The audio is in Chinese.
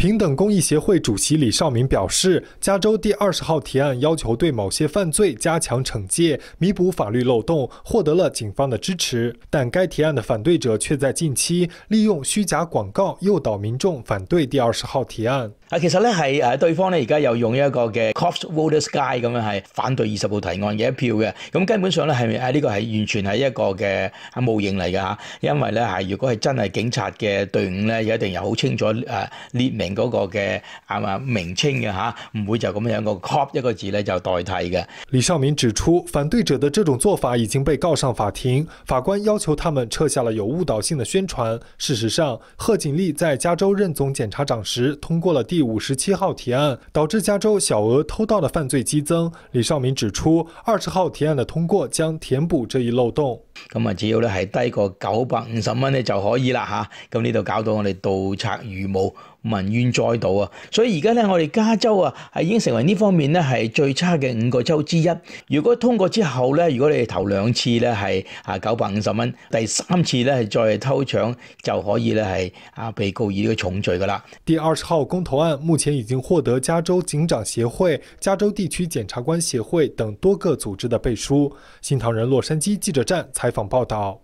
平等公益协会主席李少明表示，加州第二十号提案要求对某些犯罪加强惩戒，弥补法律漏洞，获得了警方的支持。但该提案的反对者却在近期利用虚假广告诱导民众反对第二十号提案。其实咧系诶，对方咧而家又用一个嘅 Cops Voters Guy 咁样系反对二十号提案嘅一票嘅，咁根本上咧系诶呢个系完全系一个嘅模型嚟㗎吓，因为咧系如果系真系警察嘅队伍咧，一定又好清楚诶列明。嗰個嘅係嘛名稱嘅嚇，唔會就咁樣個 cop 一個字咧就代替嘅。李少民指出，反對者的這種做法已經被告上法庭，法官要求他們撤下了有误导性的宣傳。事實上，賀景丽在加州任總檢查長時通過了第五十七號提案，導致加州小額偷盜的犯罪激增。李少民指出，二十號提案的通過將填補這一漏洞。咁啊，只要咧係低過九百五十蚊咧就可以啦吓，咁呢度搞到我哋盜賊如霧，民冤載道啊！所以而家咧，我哋加州啊係已經成為呢方面咧係最差嘅五個州之一。如果通過之後咧，如果你投兩次咧係啊九百五十蚊，第三次咧係再偷搶就可以咧係啊被告以呢個重罪噶啦。第二十號公投案目前已經獲得加州警長協會、加州地區檢察官協會等多個組織的背書。新唐人洛杉磯記者站採。采访报道。